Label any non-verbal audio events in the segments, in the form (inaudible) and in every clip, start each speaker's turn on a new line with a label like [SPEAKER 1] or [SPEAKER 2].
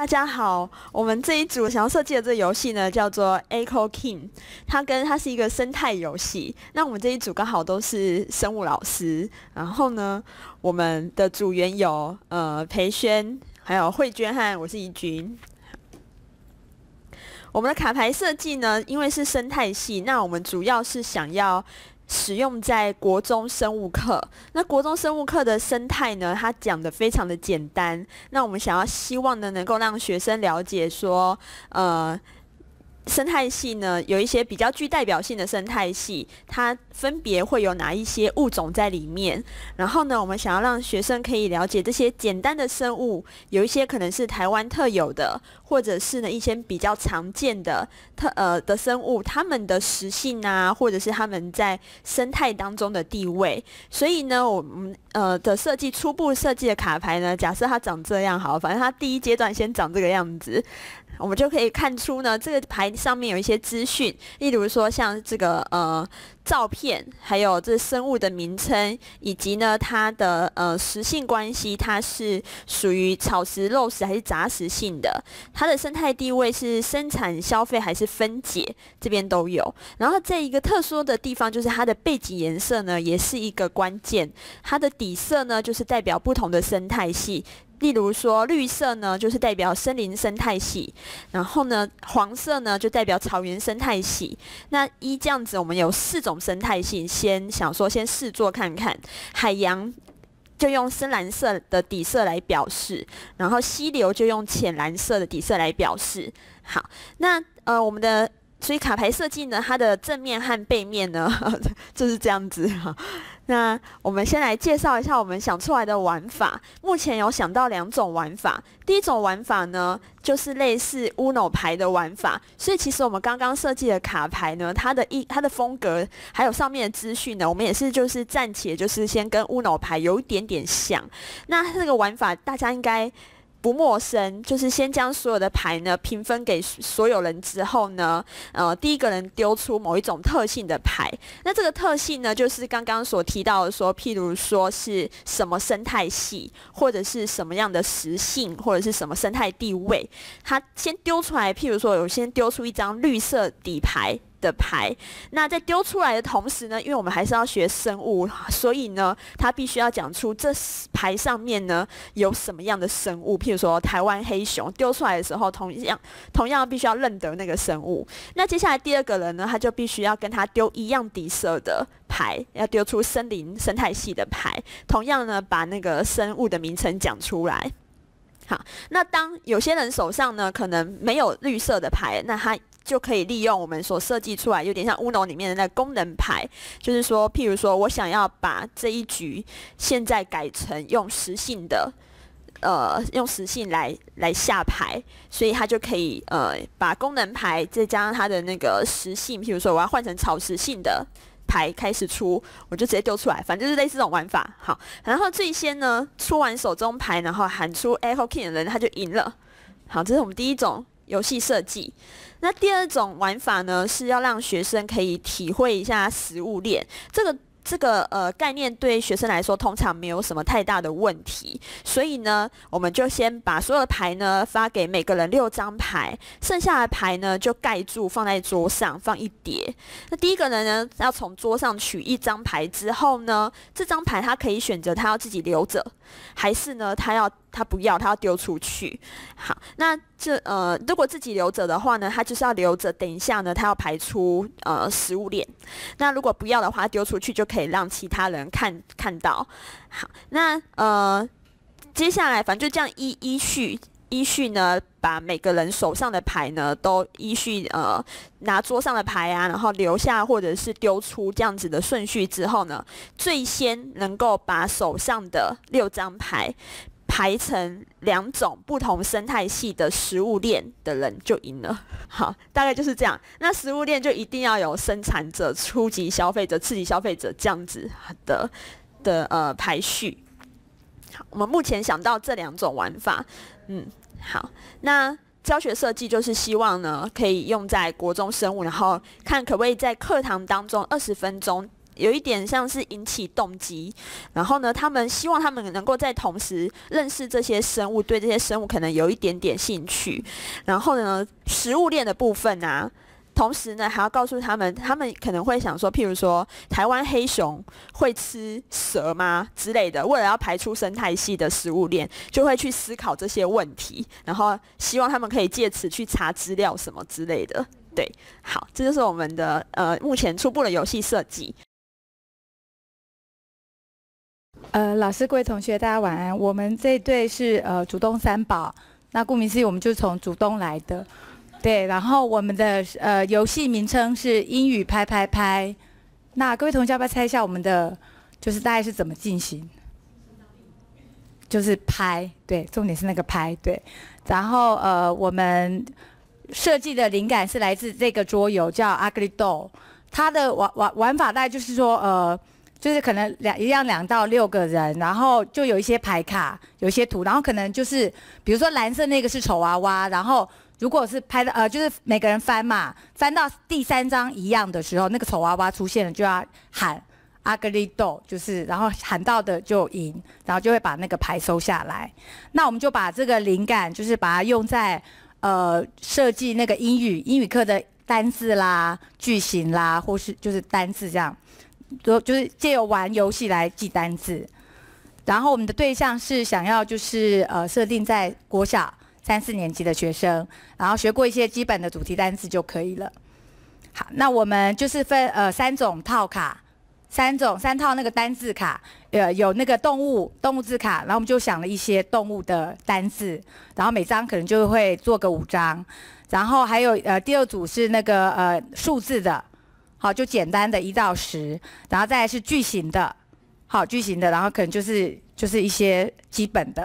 [SPEAKER 1] 大家好，我们这一组想要设计的这个游戏呢，叫做 Eco h King，它跟它是一个生态游戏。那我们这一组刚好都是生物老师，然后呢，我们的组员有呃培轩，还有慧娟和我是怡君。我们的卡牌设计呢，因为是生态系，那我们主要是想要。使用在国中生物课，那国中生物课的生态呢？它讲的非常的简单。那我们想要希望呢，能够让学生了解说，呃。生态系呢，有一些比较具代表性的生态系，它分别会有哪一些物种在里面？然后呢，我们想要让学生可以了解这些简单的生物，有一些可能是台湾特有的，或者是呢一些比较常见的特呃的生物，它们的食性啊，或者是它们在生态当中的地位。所以呢，我们呃的设计初步设计的卡牌呢，假设它长这样好，反正它第一阶段先长这个样子。我们就可以看出呢，这个牌上面有一些资讯，例如说像这个呃照片，还有这生物的名称，以及呢它的呃食性关系，它是属于草食、肉食还是杂食性的，它的生态地位是生产、消费还是分解，这边都有。然后这一个特殊的地方就是它的背景颜色呢，也是一个关键，它的底色呢就是代表不同的生态系。例如说绿色呢，就是代表森林生态系，然后呢黄色呢就代表草原生态系。那一这样子，我们有四种生态系，先想说先试做看看。海洋就用深蓝色的底色来表示，然后溪流就用浅蓝色的底色来表示。好，那呃我们的所以卡牌设计呢，它的正面和背面呢 (laughs) 就是这样子哈。那我们先来介绍一下我们想出来的玩法。目前有想到两种玩法。第一种玩法呢，就是类似 Uno 牌的玩法。所以其实我们刚刚设计的卡牌呢，它的一它的风格还有上面的资讯呢，我们也是就是暂且就是先跟 Uno 牌有一点点像。那这个玩法大家应该。不陌生，就是先将所有的牌呢平分给所有人之后呢，呃，第一个人丢出某一种特性的牌。那这个特性呢，就是刚刚所提到的说，譬如说是什么生态系，或者是什么样的食性，或者是什么生态地位，他先丢出来。譬如说，有先丢出一张绿色底牌。的牌，那在丢出来的同时呢，因为我们还是要学生物，所以呢，他必须要讲出这牌上面呢有什么样的生物，譬如说台湾黑熊。丢出来的时候，同样同样必须要认得那个生物。那接下来第二个人呢，他就必须要跟他丢一样底色的牌，要丢出森林生态系的牌，同样呢，把那个生物的名称讲出来。好，那当有些人手上呢可能没有绿色的牌，那他。就可以利用我们所设计出来，有点像乌龙里面的那个功能牌，就是说，譬如说，我想要把这一局现在改成用实性的，呃，用实性来来下牌，所以它就可以呃，把功能牌再加上它的那个实性，譬如说，我要换成草实性的牌开始出，我就直接丢出来，反正就是类似这种玩法。好，然后最先呢出完手中牌，然后喊出 Echo King 的人，他就赢了。好，这是我们第一种游戏设计。那第二种玩法呢，是要让学生可以体会一下食物链这个这个呃概念，对学生来说通常没有什么太大的问题。所以呢，我们就先把所有的牌呢发给每个人六张牌，剩下的牌呢就盖住放在桌上放一叠。那第一个人呢要从桌上取一张牌之后呢，这张牌他可以选择他要自己留着，还是呢他要。他不要，他要丢出去。好，那这呃，如果自己留着的话呢，他就是要留着，等一下呢，他要排出呃食物链。那如果不要的话，丢出去就可以让其他人看看到。好，那呃，接下来反正就这样一依序依序呢，把每个人手上的牌呢都依序呃拿桌上的牌啊，然后留下或者是丢出这样子的顺序之后呢，最先能够把手上的六张牌。排成两种不同生态系的食物链的人就赢了。好，大概就是这样。那食物链就一定要有生产者、初级消费者、次级消费者这样子的的呃排序。好，我们目前想到这两种玩法。嗯，好。那教学设计就是希望呢，可以用在国中生物，然后看可不可以在课堂当中二十分钟。有一点像是引起动机，然后呢，他们希望他们能够在同时认识这些生物，对这些生物可能有一点点兴趣。然后呢，食物链的部分呢，同时呢还要告诉他们，他们可能会想说，譬如说台湾黑熊会吃蛇吗之类的。为了要排出生态系的食物链，就会去思考这些问题，然后希望他们可以借此去查资料什么之类的。对，好，这就是我们的呃目前初步的游戏设计。
[SPEAKER 2] 呃，老师、各位同学，大家晚安。我们这队是呃，主动三宝。那顾名思义，我们就从主动来的，对。然后我们的呃，游戏名称是英语拍拍拍。那各位同学要不要猜一下我们的就是大概是怎么进行？就是拍，对，重点是那个拍，对。然后呃，我们设计的灵感是来自这个桌游叫《Ugly Doll》，它的玩玩玩法大概就是说呃。就是可能两一样两到六个人，然后就有一些牌卡，有一些图，然后可能就是，比如说蓝色那个是丑娃娃，然后如果是拍的，呃，就是每个人翻嘛，翻到第三张一样的时候，那个丑娃娃出现了就要喊阿 g l 豆 o 就是，然后喊到的就赢，然后就会把那个牌收下来。那我们就把这个灵感，就是把它用在，呃，设计那个英语英语课的单字啦、句型啦，或是就是单字这样。就就是借由玩游戏来记单字。然后我们的对象是想要就是呃设定在国小三四年级的学生，然后学过一些基本的主题单词就可以了。好，那我们就是分呃三种套卡，三种三套那个单字卡，呃有那个动物动物字卡，然后我们就想了一些动物的单字，然后每张可能就会做个五张，然后还有呃第二组是那个呃数字的。好，就简单的一到十，然后再来是巨型的，好，巨型的，然后可能就是就是一些基本的，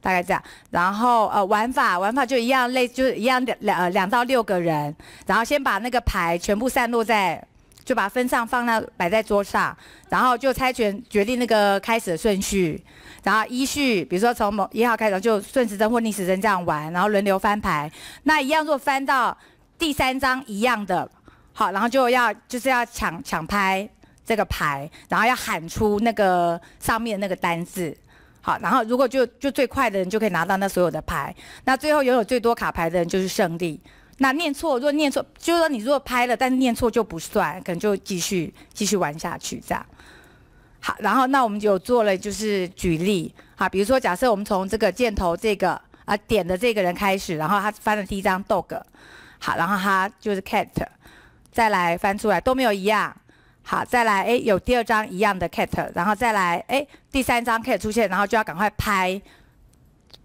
[SPEAKER 2] 大概这样。然后呃，玩法玩法就一样，类就是一样的两两到六个人，然后先把那个牌全部散落在，就把分上放那摆在桌上，然后就猜拳决定那个开始的顺序，然后依序，比如说从某一号开始就顺时针或逆时针这样玩，然后轮流翻牌。那一样，若翻到第三张一样的。好，然后就要就是要抢抢拍这个牌，然后要喊出那个上面那个单字。好，然后如果就就最快的人就可以拿到那所有的牌。那最后拥有最多卡牌的人就是胜利。那念错，如果念错，就是说你如果拍了，但是念错就不算，可能就继续继续玩下去这样。好，然后那我们就做了就是举例，好，比如说假设我们从这个箭头这个啊点的这个人开始，然后他翻的第一张 dog，好，然后他就是 cat。再来翻出来都没有一样，好，再来，哎，有第二张一样的 cat，然后再来，哎，第三张 cat 出现，然后就要赶快拍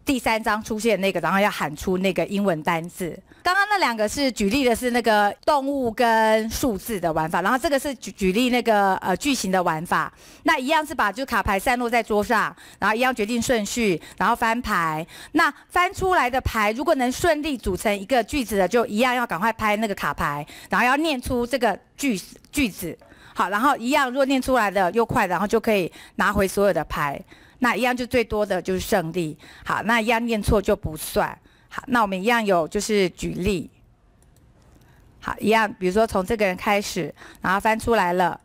[SPEAKER 2] 第三张出现那个，然后要喊出那个英文单字。刚刚那两个是举例的，是那个动物跟数字的玩法，然后这个是举举例那个呃句型的玩法。那一样是把就卡牌散落在桌上，然后一样决定顺序，然后翻牌。那翻出来的牌如果能顺利组成一个句子的，就一样要赶快拍那个卡牌，然后要念出这个句句子。好，然后一样如果念出来的又快，然后就可以拿回所有的牌。那一样就最多的就是胜利。好，那一样念错就不算。好，那我们一样有，就是举例。好，一样，比如说从这个人开始，然后翻出来了。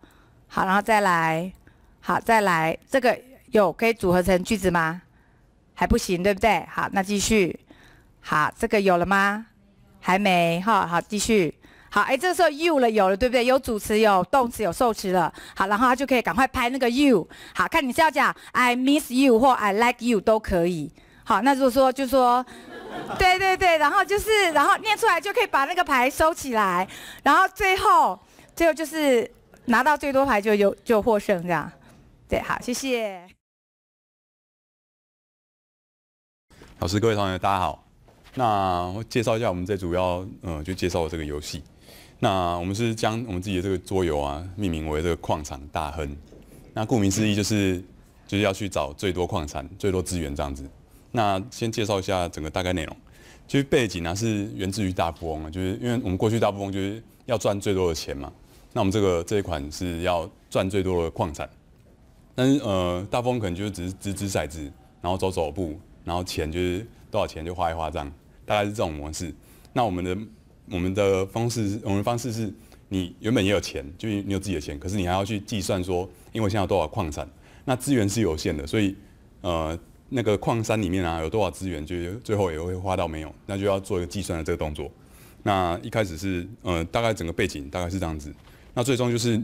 [SPEAKER 2] 好，然后再来，好，再来，这个有可以组合成句子吗？还不行，对不对？好，那继续。好，这个有了吗？还没，哈，好，继续。好，哎，这个时候 you 了，有了，对不对？有主词，有动词，有受词了。好，然后他就可以赶快拍那个 you。好看，你是要讲 I miss you 或 I like you 都可以。好，那如果说，就说，对对对，然后就是，然后念出来就可以把那个牌收起来，然后最后，最后就是拿到最多牌就有就获胜这样，对，好，谢谢。
[SPEAKER 3] 老师，各位同学，大家好。那我介绍一下我们这组要，嗯，就介绍这个游戏。那我们是将我们自己的这个桌游啊命名为这个矿场大亨。那顾名思义就是，就是要去找最多矿产、最多资源这样子。那先介绍一下整个大概内容，其实背景呢是源自于大富翁啊，就是因为我们过去大富翁就是要赚最多的钱嘛。那我们这个这一款是要赚最多的矿产，但是呃，大富翁可能就是只是指指骰子，然后走走步，然后钱就是多少钱就花一花这样，大概是这种模式。那我们的我们的方式，我们的方式是你原本也有钱，就是你有自己的钱，可是你还要去计算说，因为现在有多少矿产，那资源是有限的，所以呃。那个矿山里面啊，有多少资源，就是最后也会花到没有，那就要做一个计算的这个动作。那一开始是，呃，大概整个背景大概是这样子。那最终就是，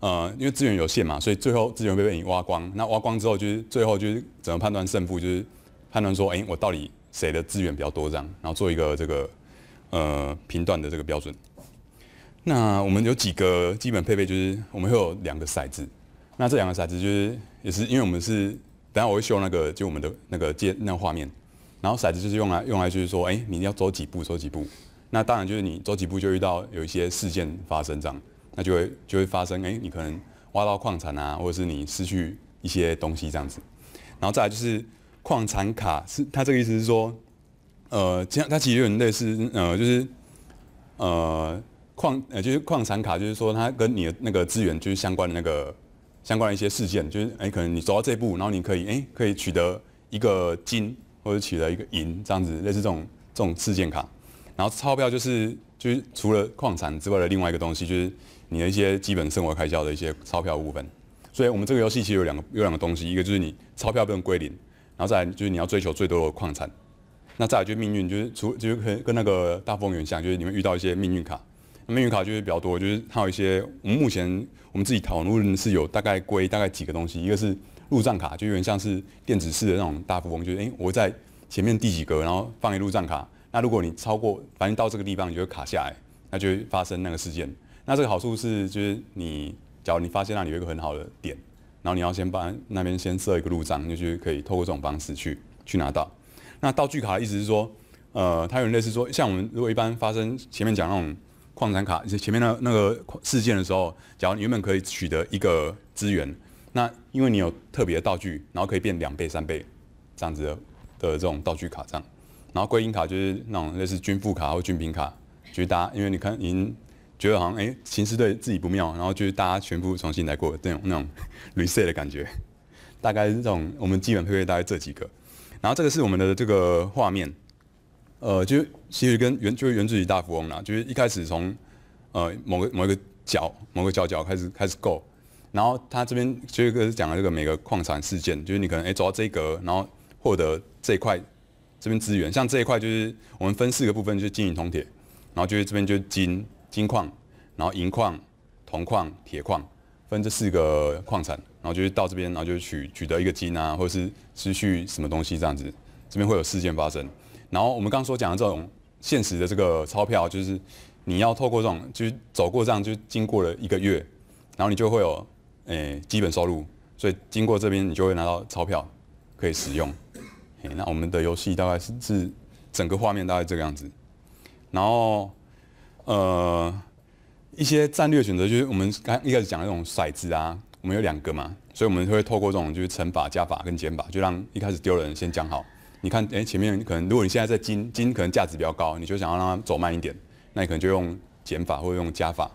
[SPEAKER 3] 呃，因为资源有限嘛，所以最后资源会被你挖光。那挖光之后，就是最后就是怎么判断胜负，就是判断说，哎，我到底谁的资源比较多这样，然后做一个这个呃评断的这个标准。那我们有几个基本配备，就是我们会有两个骰子，那这两个骰子就是也是因为我们是。等下我会秀那个，就我们的那个接那个画面，然后骰子就是用来用来就是说，哎，你要走几步，走几步。那当然就是你走几步就遇到有一些事件发生这样，那就会就会发生，哎，你可能挖到矿产啊，或者是你失去一些东西这样子。然后再来就是矿产卡，是他这个意思是说，呃，这样它其实有点类似呃就是呃矿呃就是矿产卡，就是说它跟你的那个资源就是相关的那个。相关的一些事件，就是哎，可能你走到这一步，然后你可以哎，可以取得一个金或者取得一个银，这样子，类似这种这种事件卡。然后钞票就是就是除了矿产之外的另外一个东西，就是你的一些基本生活开销的一些钞票部分。所以我们这个游戏其实有两个有两个东西，一个就是你钞票不能归零，然后再来就是你要追求最多的矿产。那再来就是命运，就是除就是跟跟那个大风原像，就是你会遇到一些命运卡。命运卡就是比较多，就是还有一些我们目前我们自己讨论是有大概归大概几个东西，一个是入账卡，就有点像是电子式的那种大富翁，就是哎我在前面第几格，然后放一入账卡，那如果你超过，反正到这个地方你就会卡下来，那就发生那个事件。那这个好处是就是你假如你发现那里有一个很好的点，然后你要先把那边先设一个路障，就是可以透过这种方式去去拿到。那道具卡意思是说，呃，它有点类似说像我们如果一般发生前面讲那种。(laughs) 矿产卡就前面那那个事件的时候，假如你原本可以取得一个资源，那因为你有特别的道具，然后可以变两倍、三倍，这样子的的这种道具卡这样。然后归因卡就是那种类似军副卡或军兵卡，就是大家因为你看您觉得好像哎形势对自己不妙，然后就是大家全部重新来过那种那种 reset 的感觉，大概是这种我们基本配备大概这几个，然后这个是我们的这个画面。呃，就其实跟原就是原住民大富翁啦，就是一开始从，呃，某个某一个角某个角角开始开始购，然后他这边就是讲了这个每个矿产事件，就是你可能哎走到这一格，然后获得这一块这边资源，像这一块就是我们分四个部分，就是金银铜铁，然后就是这边就是金金矿，然后银矿、铜矿、铁矿分这四个矿产，然后就是到这边然后就取取得一个金啊，或者是失去什么东西这样子，这边会有事件发生。然后我们刚刚所讲的这种现实的这个钞票，就是你要透过这种，就是走过这样就经过了一个月，然后你就会有诶基本收入，所以经过这边你就会拿到钞票可以使用。诶，那我们的游戏大概是是整个画面大概这个样子，然后呃一些战略选择就是我们刚一开始讲的那种骰子啊，我们有两个嘛，所以我们会透过这种就是乘法、加法跟减法，就让一开始丢人先讲好。你看，哎，前面可能如果你现在在金金，可能价值比较高，你就想要让它走慢一点，那你可能就用减法或者用加法。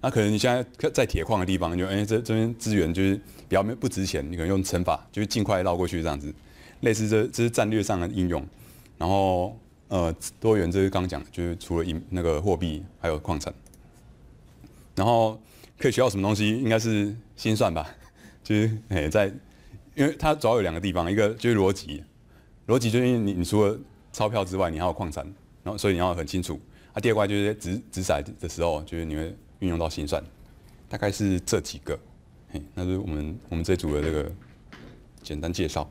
[SPEAKER 3] 那可能你现在在铁矿的地方，就哎，这这边资源就是比较没不值钱，你可能用乘法，就是尽快绕过去这样子。类似这，这是战略上的应用。然后，呃，多元这是刚讲，就是除了银那个货币，还有矿产。然后可以学到什么东西？应该是心算吧，就是哎，在，因为它主要有两个地方，一个就是逻辑。逻辑就是你，你除了钞票之外，你还有矿产，然后所以你要很清楚。啊，第二块就是执执骰的时候，就是你会运用到心算，大概是这几个。嘿，那是我们我们这组的这个简单介绍。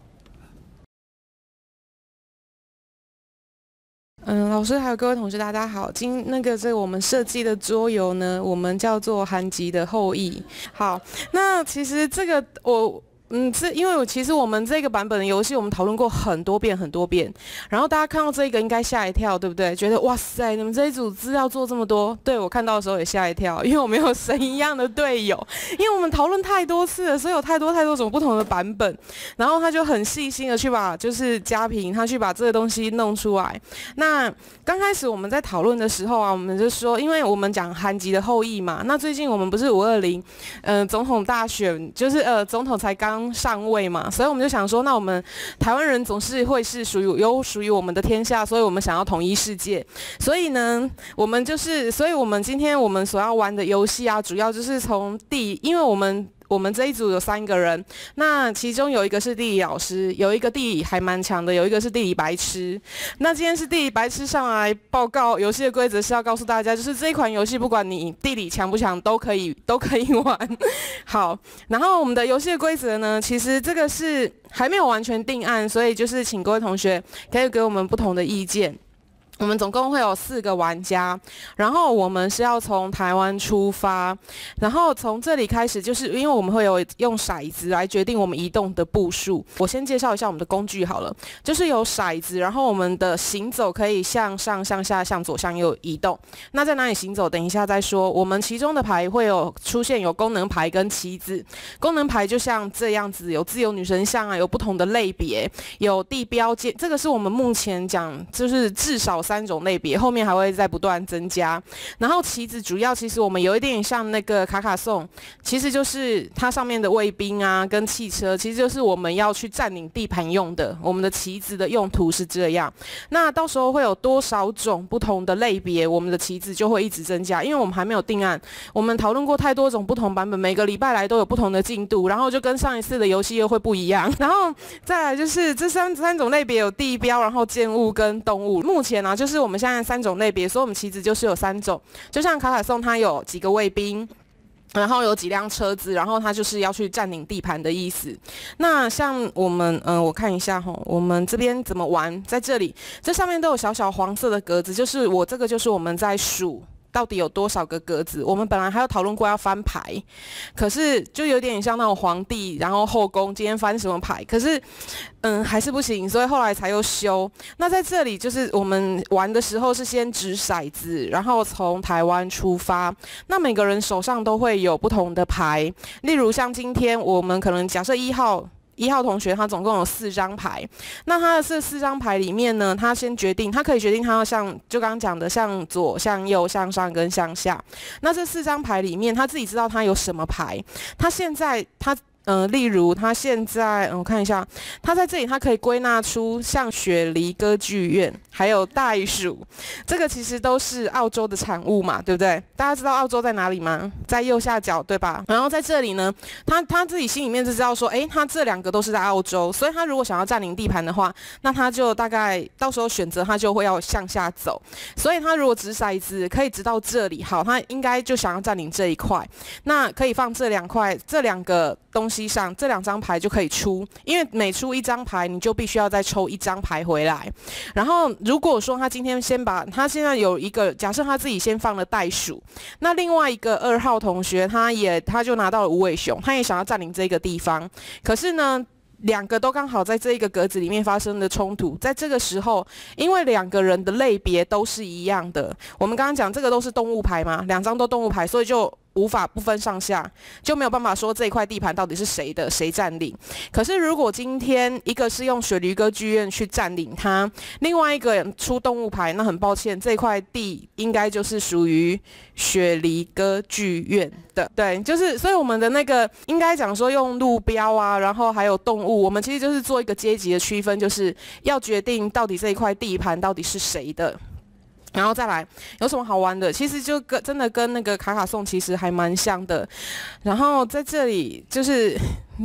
[SPEAKER 4] 嗯，老师还有各位同学，大家好。今那个这个我们设计的桌游呢，我们叫做《韩籍的后裔》。好，那其实这个我。嗯，是因为我其实我们这个版本的游戏，我们讨论过很多遍很多遍，然后大家看到这个应该吓一跳，对不对？觉得哇塞，你们这一组资料做这么多，对我看到的时候也吓一跳，因为我没有神一样的队友，因为我们讨论太多次了，所以有太多太多种不同的版本，然后他就很细心的去把，就是嘉平他去把这个东西弄出来。那刚开始我们在讨论的时候啊，我们就说，因为我们讲韩籍的后裔嘛，那最近我们不是五二零，嗯，总统大选，就是呃，总统才刚。上位嘛，所以我们就想说，那我们台湾人总是会是属于有属于我们的天下，所以我们想要统一世界。所以呢，我们就是，所以我们今天我们所要玩的游戏啊，主要就是从地，因为我们。我们这一组有三个人，那其中有一个是地理老师，有一个地理还蛮强的，有一个是地理白痴。那今天是地理白痴上来报告游戏的规则，是要告诉大家，就是这一款游戏不管你地理强不强，都可以都可以玩。(laughs) 好，然后我们的游戏规则呢，其实这个是还没有完全定案，所以就是请各位同学可以给我们不同的意见。我们总共会有四个玩家，然后我们是要从台湾出发，然后从这里开始，就是因为我们会有用骰子来决定我们移动的步数。我先介绍一下我们的工具好了，就是有骰子，然后我们的行走可以向上、向下、向左、向右移动。那在哪里行走，等一下再说。我们其中的牌会有出现有功能牌跟棋子，功能牌就像这样子，有自由女神像啊，有不同的类别，有地标建。这个是我们目前讲，就是至少。三种类别后面还会再不断增加，然后棋子主要其实我们有一点像那个卡卡颂，其实就是它上面的卫兵啊跟汽车，其实就是我们要去占领地盘用的。我们的棋子的用途是这样。那到时候会有多少种不同的类别，我们的棋子就会一直增加，因为我们还没有定案。我们讨论过太多种不同版本，每个礼拜来都有不同的进度，然后就跟上一次的游戏又会不一样。然后再来就是这三三种类别有地标，然后建物跟动物。目前呢。就是我们现在三种类别，所以我们棋子就是有三种。就像卡卡颂他有几个卫兵，然后有几辆车子，然后他就是要去占领地盘的意思。那像我们，嗯，我看一下哈，我们这边怎么玩？在这里，这上面都有小小黄色的格子，就是我这个就是我们在数。到底有多少个格子？我们本来还要讨论过要翻牌，可是就有点像那种皇帝，然后后宫，今天翻什么牌？可是，嗯，还是不行，所以后来才又修。那在这里就是我们玩的时候是先掷骰子，然后从台湾出发。那每个人手上都会有不同的牌，例如像今天我们可能假设一号。一号同学他总共有四张牌，那他的这四张牌里面呢，他先决定，他可以决定他要向，就刚刚讲的向左、向右、向上跟向下。那这四张牌里面，他自己知道他有什么牌，他现在他。嗯，例如他现在，我看一下，他在这里，他可以归纳出像雪梨歌剧院，还有袋鼠，这个其实都是澳洲的产物嘛，对不对？大家知道澳洲在哪里吗？在右下角，对吧？然后在这里呢，他他自己心里面就知道说，诶，他这两个都是在澳洲，所以他如果想要占领地盘的话，那他就大概到时候选择，他就会要向下走。所以他如果掷骰子，可以直到这里，好，他应该就想要占领这一块，那可以放这两块，这两个。东西上这两张牌就可以出，因为每出一张牌，你就必须要再抽一张牌回来。然后如果说他今天先把他现在有一个假设他自己先放了袋鼠，那另外一个二号同学他也他就拿到了无尾熊，他也想要占领这个地方。可是呢，两个都刚好在这一个格子里面发生了冲突。在这个时候，因为两个人的类别都是一样的，我们刚刚讲这个都是动物牌嘛，两张都动物牌，所以就。无法不分上下，就没有办法说这一块地盘到底是谁的，谁占领。可是如果今天一个是用雪梨歌剧院去占领它，另外一个出动物牌，那很抱歉，这块地应该就是属于雪梨歌剧院的。对，就是所以我们的那个应该讲说用路标啊，然后还有动物，我们其实就是做一个阶级的区分，就是要决定到底这一块地盘到底是谁的。然后再来有什么好玩的？其实就跟真的跟那个卡卡颂其实还蛮像的。然后在这里就是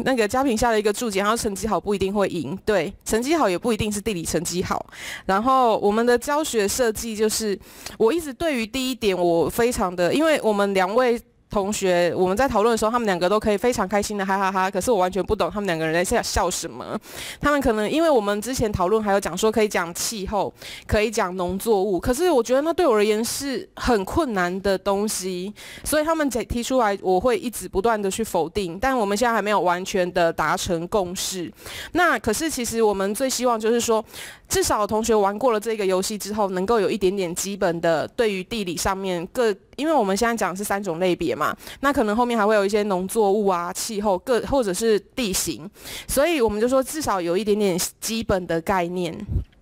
[SPEAKER 4] 那个嘉平下的一个注解，然后成绩好不一定会赢，对，成绩好也不一定是地理成绩好。然后我们的教学设计就是，我一直对于第一点我非常的，因为我们两位。同学，我们在讨论的时候，他们两个都可以非常开心的哈哈哈。可是我完全不懂他们两个人在笑笑什么。他们可能因为我们之前讨论还有讲说可以讲气候，可以讲农作物，可是我觉得那对我而言是很困难的东西，所以他们提提出来，我会一直不断的去否定。但我们现在还没有完全的达成共识。那可是其实我们最希望就是说。至少同学玩过了这个游戏之后，能够有一点点基本的对于地理上面各，因为我们现在讲是三种类别嘛，那可能后面还会有一些农作物啊、气候各或者是地形，所以我们就说至少有一点点基本的概念。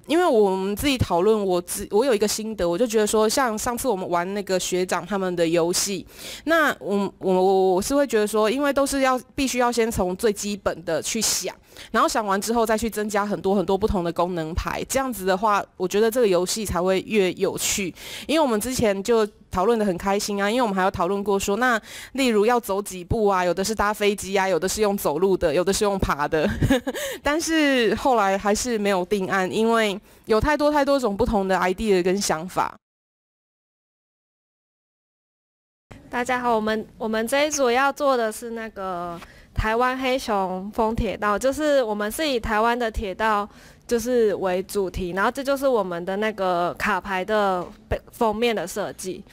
[SPEAKER 4] 因为我们自己讨论，我自我有一个心得，我就觉得说，像上次我们玩那个学长他们的游戏，那我我我我是会觉得说，因为都是要必须要先从最基本的去想。然后想完之后再去增加很多很多不同的功能牌，这样子的话，我觉得这个游戏才会越有趣。因为我们之前就讨论的很开心啊，因为我们还要讨论过说，那例如要走几步啊，有的是搭飞机啊，有的是用走路的，有的是用爬的。(laughs) 但是后来还是没有定案，因为有太多太多种不同的 idea 跟想法。
[SPEAKER 5] 大家好，我们我们这一组要做的是那个。台湾黑熊风铁道，就是我们是以台湾的铁道就是为主题，然后这就是我们的那个卡牌的封面的设计。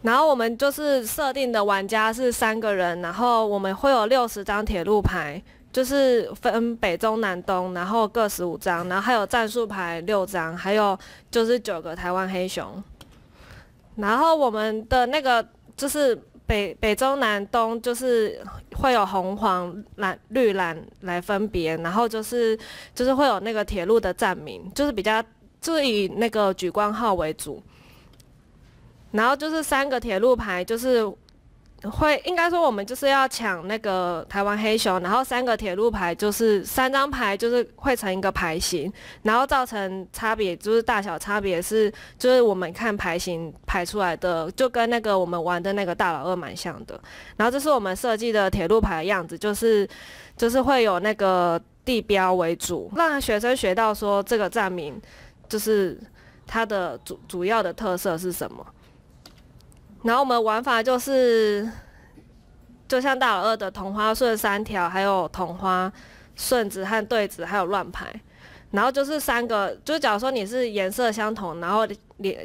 [SPEAKER 5] 然后我们就是设定的玩家是三个人，然后我们会有六十张铁路牌，就是分北中南东，然后各十五张，然后还有战术牌六张，还有就是九个台湾黑熊。然后我们的那个就是。北北中南东就是会有红黄蓝绿蓝来分别，然后就是就是会有那个铁路的站名，就是比较就是以那个举光号为主，然后就是三个铁路牌就是。会应该说，我们就是要抢那个台湾黑熊，然后三个铁路牌就是三张牌就是会成一个牌型，然后造成差别就是大小差别是就是我们看牌型排出来的，就跟那个我们玩的那个大老二蛮像的。然后这是我们设计的铁路牌的样子，就是就是会有那个地标为主，让学生学到说这个站名就是它的主主要的特色是什么。然后我们玩法就是，就像大佬二的同花顺、三条，还有同花顺子和对子，还有乱牌。然后就是三个，就是假如说你是颜色相同，然后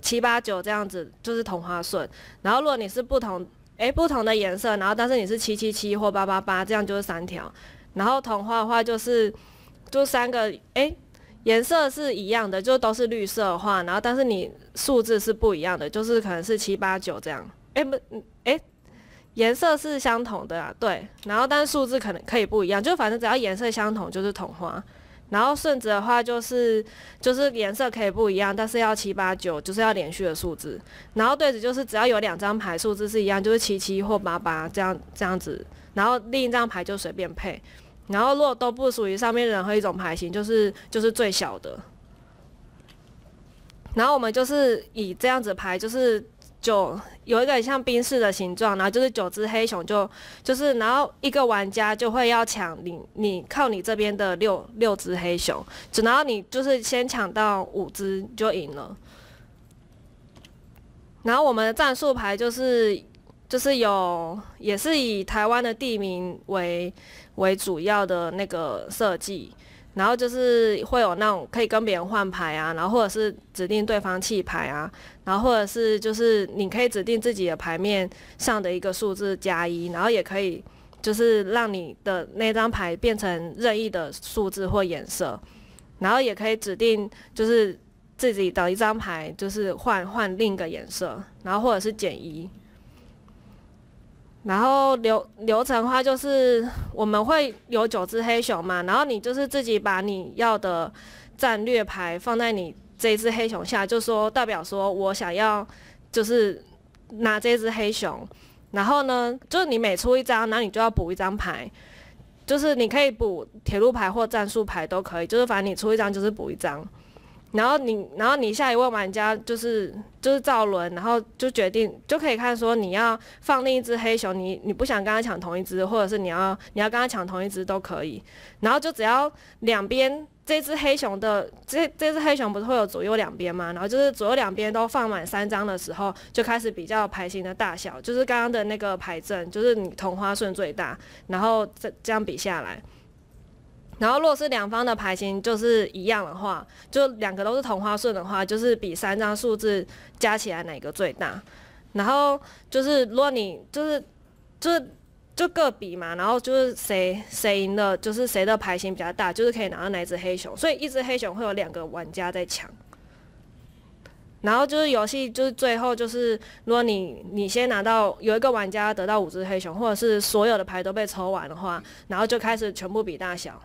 [SPEAKER 5] 七、八、九这样子，就是同花顺。然后如果你是不同，哎，不同的颜色，然后但是你是七七七或八八八这样，就是三条。然后同花的话就是，就三个，哎。颜色是一样的，就都是绿色的话，然后但是你数字是不一样的，就是可能是七八九这样。哎不，哎，颜色是相同的啊，对。然后但是数字可能可以不一样，就反正只要颜色相同就是同花。然后顺子的话就是就是颜色可以不一样，但是要七八九，就是要连续的数字。然后对子就是只要有两张牌数字是一样，就是七七或八八这样这样子，然后另一张牌就随便配。然后，如果都不属于上面任何一种牌型，就是就是最小的。然后我们就是以这样子排，就是九有一个像冰室的形状，然后就是九只黑熊就就是，然后一个玩家就会要抢你你靠你这边的六六只黑熊，只后你就是先抢到五只就赢了。然后我们的战术牌就是就是有也是以台湾的地名为。为主要的那个设计，然后就是会有那种可以跟别人换牌啊，然后或者是指定对方弃牌啊，然后或者是就是你可以指定自己的牌面上的一个数字加一，然后也可以就是让你的那张牌变成任意的数字或颜色，然后也可以指定就是自己的一张牌就是换换另一个颜色，然后或者是减一。然后流流程的话就是我们会有九只黑熊嘛，然后你就是自己把你要的战略牌放在你这只黑熊下，就说代表说我想要就是拿这只黑熊，然后呢就是你每出一张，那你就要补一张牌，就是你可以补铁路牌或战术牌都可以，就是反正你出一张就是补一张。然后你，然后你下一位玩家就是就是赵伦，然后就决定就可以看说你要放另一只黑熊，你你不想跟他抢同一只，或者是你要你要跟他抢同一只都可以。然后就只要两边这只黑熊的这这只黑熊不是会有左右两边吗？然后就是左右两边都放满三张的时候，就开始比较牌型的大小，就是刚刚的那个牌阵，就是你同花顺最大，然后这这样比下来。然后，如果是两方的牌型就是一样的话，就两个都是同花顺的话，就是比三张数字加起来哪个最大。然后就是如果你就是就就各比嘛，然后就是谁谁赢的，就是谁的牌型比较大，就是可以拿到哪只黑熊。所以一只黑熊会有两个玩家在抢。然后就是游戏就是最后就是如果你你先拿到有一个玩家得到五只黑熊，或者是所有的牌都被抽完的话，然后就开始全部比大小。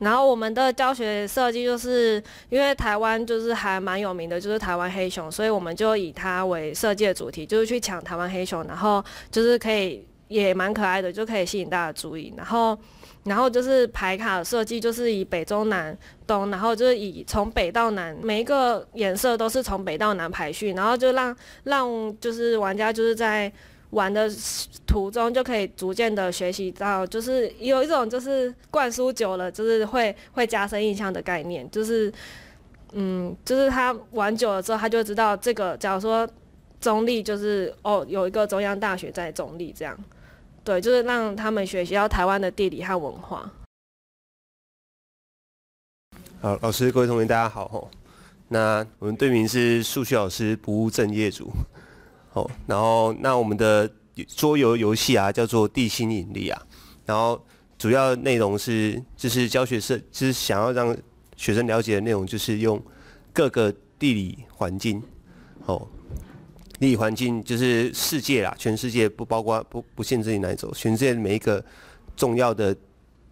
[SPEAKER 5] 然后我们的教学设计就是因为台湾就是还蛮有名的，就是台湾黑熊，所以我们就以它为设计的主题，就是去抢台湾黑熊，然后就是可以也蛮可爱的，就可以吸引大家注意。然后，然后就是牌卡设计就是以北中南东，然后就是以从北到南，每一个颜色都是从北到南排序，然后就让让就是玩家就是在。玩的途中就可以逐渐的学习到，就是有一种就是灌输久了，就是会会加深印象的概念，就是嗯，就是他玩久了之后，他就知道这个。假如说中立就是哦，有一个中央大学在中立这样，对，就是让他们学习到台湾的地理和文化。
[SPEAKER 6] 好，老师，各位同学，大家好那我们队名是数学老师不务正业组。然后，那我们的桌游游戏啊，叫做《地心引力》啊。然后主要内容是，就是教学设，就是想要让学生了解的内容，就是用各个地理环境，哦，地理环境就是世界啦，全世界不包括不不限制你哪一种，全世界每一个重要的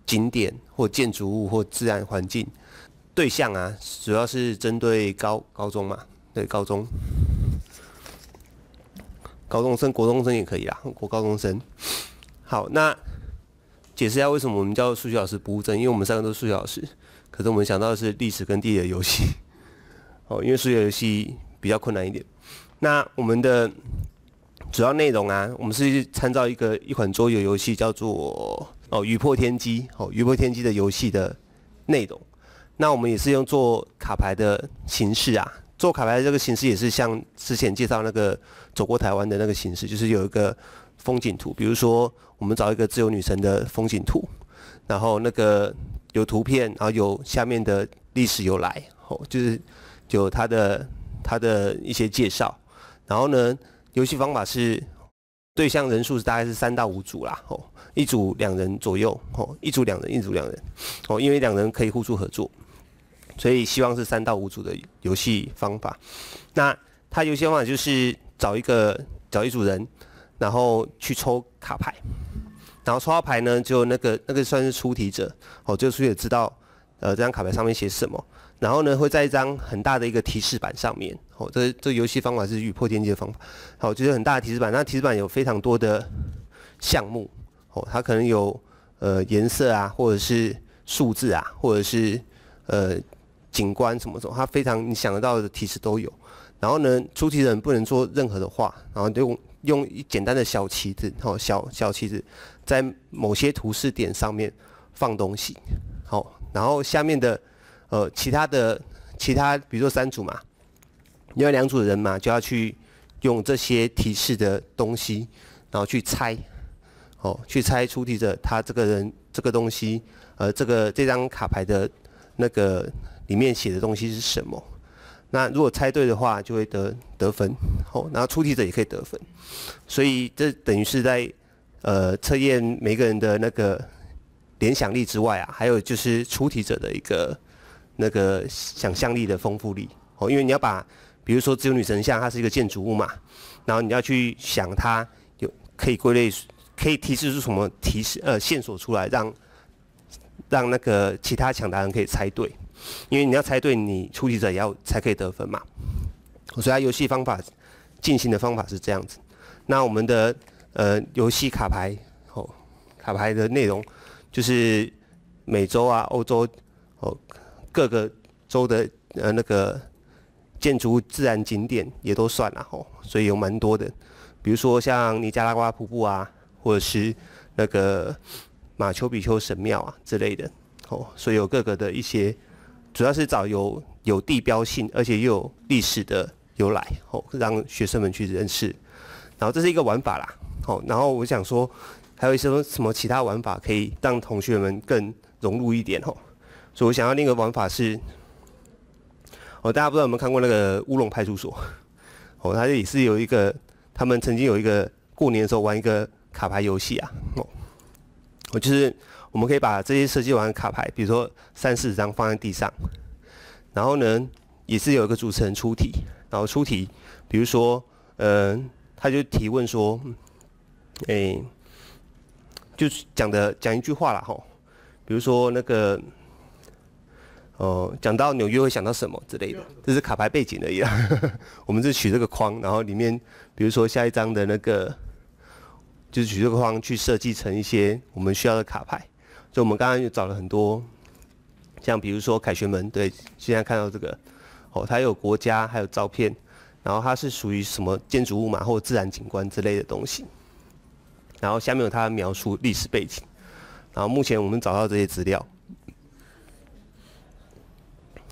[SPEAKER 6] 景点或建筑物或自然环境对象啊，主要是针对高高中嘛，对高中。高中生、国中生也可以啊，国高中生。好，那解释一下为什么我们叫数学老师不务正，因为我们三个都是数学老师，可是我们想到的是历史跟地理的游戏。(laughs) 哦，因为数学游戏比较困难一点。那我们的主要内容啊，我们是参照一个一款桌游游戏，叫做《哦雨破天机》哦，雨破天机的游戏的内容。那我们也是用做卡牌的形式啊。做卡牌这个形式也是像之前介绍那个走过台湾的那个形式，就是有一个风景图，比如说我们找一个自由女神的风景图，然后那个有图片，然后有下面的历史由来，哦，就是有它的它的一些介绍。然后呢，游戏方法是对象人数大概是三到五组啦，哦，一组两人左右，哦，一组两人，一组两人，哦，因为两人可以互助合作。所以希望是三到五组的游戏方法。那它游戏方法就是找一个找一组人，然后去抽卡牌，然后抽到牌呢，就那个那个算是出题者哦，就出题者知道呃这张卡牌上面写什么，然后呢会在一张很大的一个提示板上面哦，这这游戏方法是雨破天机的方法。好，就是很大的提示板，那提示板有非常多的项目哦，它可能有呃颜色啊，或者是数字啊，或者是呃。景观什么什么，他非常你想得到的提示都有。然后呢，出题人不能说任何的话，然后用用简单的小旗子，好，小小旗子，在某些图示点上面放东西，好，然后下面的呃其他的其他，比如说三组嘛，外两组人嘛，就要去用这些提示的东西，然后去猜，哦，去猜出题者他这个人这个东西，呃，这个这张卡牌的那个。里面写的东西是什么？那如果猜对的话，就会得得分哦。然后出题者也可以得分，所以这等于是在呃测验每个人的那个联想力之外啊，还有就是出题者的一个那个想象力的丰富力哦。因为你要把，比如说自由女神像，它是一个建筑物嘛，然后你要去想它有可以归类，可以提示出什么提示呃线索出来，让让那个其他抢答人可以猜对。因为你要猜对，你出题者也要才可以得分嘛。所以，它游戏方法进行的方法是这样子。那我们的呃游戏卡牌哦，卡牌的内容就是美洲啊、欧洲哦，各个州的呃那个建筑、自然景点也都算了吼，所以有蛮多的，比如说像尼加拉瓜瀑布啊，或者是那个马丘比丘神庙啊之类的哦，所以有各个的一些。主要是找有有地标性，而且又有历史的由来，哦，让学生们去认识。然后这是一个玩法啦，哦，然后我想说，还有一些什么其他玩法可以让同学们更融入一点哦？所以我想要另一个玩法是，哦，大家不知道有没有看过那个乌龙派出所？哦，它也是有一个，他们曾经有一个过年的时候玩一个卡牌游戏啊，哦，我就是。我们可以把这些设计完的卡牌，比如说三四十张放在地上，然后呢，也是有一个主持人出题，然后出题，比如说，呃，他就提问说，哎，就是讲的讲一句话了哈，比如说那个，哦，讲到纽约会想到什么之类的，这是卡牌背景而已啊，(laughs) 我们是取这个框，然后里面，比如说下一张的那个，就是取这个框去设计成一些我们需要的卡牌。就我们刚刚又找了很多，像比如说凯旋门，对，现在看到这个，哦，它有国家，还有照片，然后它是属于什么建筑物嘛，或自然景观之类的东西，然后下面有它的描述历史背景，然后目前我们找到这些资料，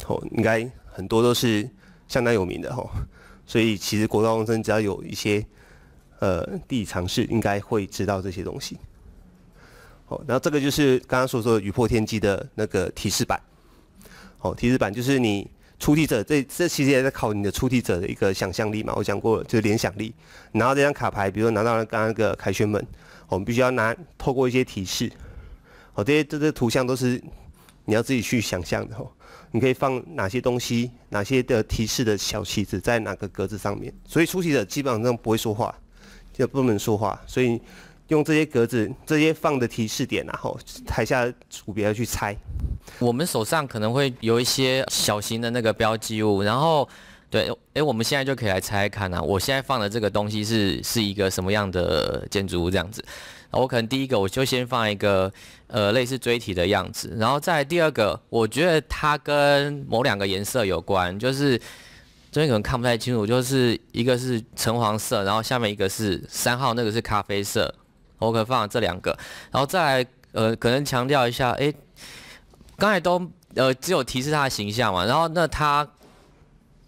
[SPEAKER 6] 哦，应该很多都是相当有名的哈，所以其实国高中生只要有一些呃地理常识，应该会知道这些东西。哦，然后这个就是刚刚所说的“雨破天机”的那个提示板。哦，提示板就是你出题者，这这其实也在考你的出题者的一个想象力嘛。我讲过就是联想力，拿到这张卡牌，比如说拿到了刚刚那个凯旋门，我们必须要拿透过一些提示。哦，这些这些图像都是你要自己去想象的。你可以放哪些东西？哪些的提示的小旗子在哪个格子上面？所以出题者基本上不会说话，就不能说话，所以。用这些格子，这些放的提示点，然后台下组别去猜。我们手上可能会
[SPEAKER 7] 有一些小型的那个标记物，然后对，哎，我们现在就可以来猜看啊，我现在放的这个东西是是一个什么样的建筑物这样子。我可能第一个我就先放一个，呃，类似锥体的样子，然后再第二个，我觉得它跟某两个颜色有关，就是这边可能看不太清楚，就是一个是橙黄色，然后下面一个是三号那个是咖啡色。我可放这两个，然后再来，呃，可能强调一下，哎，刚才都，呃，只有提示他的形象嘛。然后，那他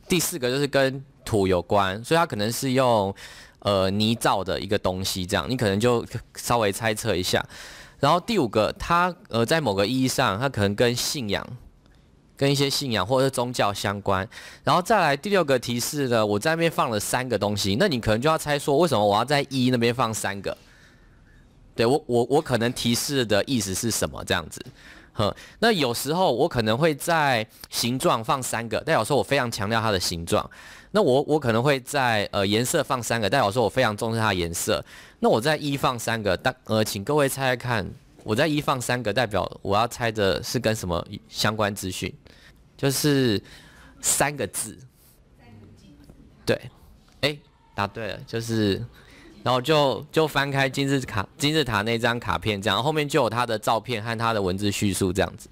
[SPEAKER 7] 第四个就是跟土有关，所以他可能是用，呃，泥造的一个东西，这样你可能就稍微猜测一下。然后第五个，他，呃，在某个意义上，他可能跟信仰，跟一些信仰或者是宗教相关。然后再来第六个提示呢，我在那边放了三个东西，那你可能就要猜说，为什么我要在一那边放三个？对我我我可能提示的意思是什么这样子，哼，那有时候我可能会在形状放三个，代表说我非常强调它的形状。那我我可能会在呃颜色放三个，代表说我非常重视它的颜色。那我在一放三个，但呃，请各位猜看，我在一放三个，代表我要猜的是跟什么相关资讯？就是三个字。对，哎，答对了，就是。然后就就翻开金字塔金字塔那张卡片，这样后面就有他的照片和他的文字叙述这样子。